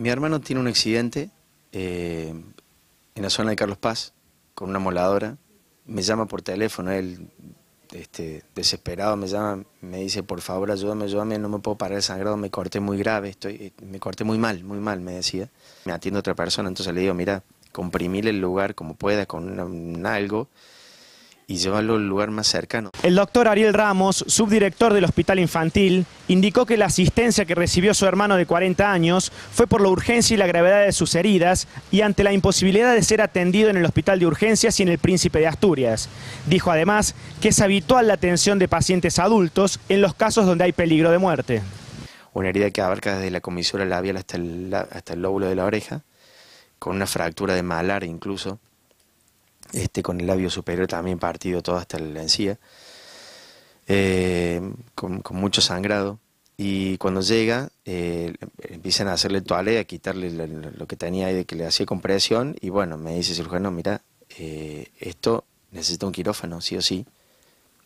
Mi hermano tiene un accidente eh, en la zona de Carlos Paz con una moladora. Me llama por teléfono, él este, desesperado me llama, me dice, por favor, ayúdame, ayúdame, no me puedo parar el sangrado, me corté muy grave, estoy, eh, me corté muy mal, muy mal, me decía. Me atiende otra persona, entonces le digo, mira, comprimir el lugar como pueda con algo y llevarlo al lugar más cercano. El doctor Ariel Ramos, subdirector del Hospital Infantil, indicó que la asistencia que recibió su hermano de 40 años fue por la urgencia y la gravedad de sus heridas y ante la imposibilidad de ser atendido en el Hospital de Urgencias y en el Príncipe de Asturias. Dijo además que es habitual la atención de pacientes adultos en los casos donde hay peligro de muerte. Una herida que abarca desde la comisura labial hasta el, hasta el lóbulo de la oreja, con una fractura de malar incluso, este, con el labio superior también partido todo hasta la encía, eh, con, mucho sangrado. Y cuando llega, eh, empiezan a hacerle toalé, a quitarle lo, que tenía ahí de que le hacía compresión. Y bueno, me dice el cirujano, mira, eh, esto necesita un quirófano, sí o sí.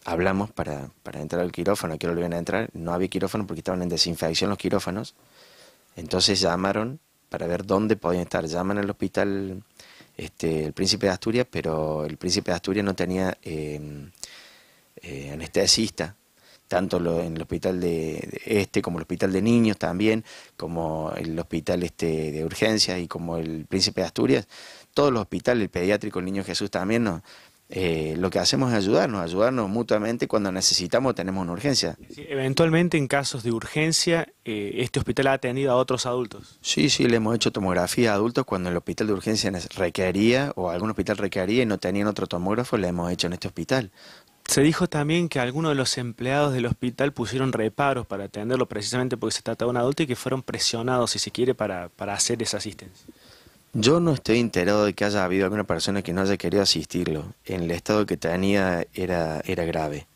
Hablamos para, para entrar al quirófano, quiero volver a entrar. No había quirófano porque estaban en desinfección los quirófanos. Entonces llamaron para ver dónde podían estar. Llaman al hospital este, el príncipe de Asturias, pero el príncipe de Asturias no tenía em, eh, anestesista, tanto en el hospital de, este como el hospital de niños también, como el hospital este de urgencias y como el príncipe de Asturias, todos los hospitales, el pediátrico, el niño Jesús también no... Eh, lo que hacemos es ayudarnos, ayudarnos mutuamente cuando necesitamos tenemos una urgencia. eventualmente en casos de urgencia, eh, ¿este hospital ha atendido a otros adultos? Sí, sí, le hemos hecho tomografía a adultos cuando el hospital de urgencia requería o algún hospital requería y no tenían otro tomógrafo, le hemos hecho en este hospital. Se dijo también que algunos de los empleados del hospital pusieron reparos para atenderlo precisamente porque se trataba de un adulto y que fueron presionados, si se quiere, para hacer esa asistencia. Yo no estoy enterado de que haya habido alguna persona que no haya querido asistirlo. En el estado que tenía era, era grave.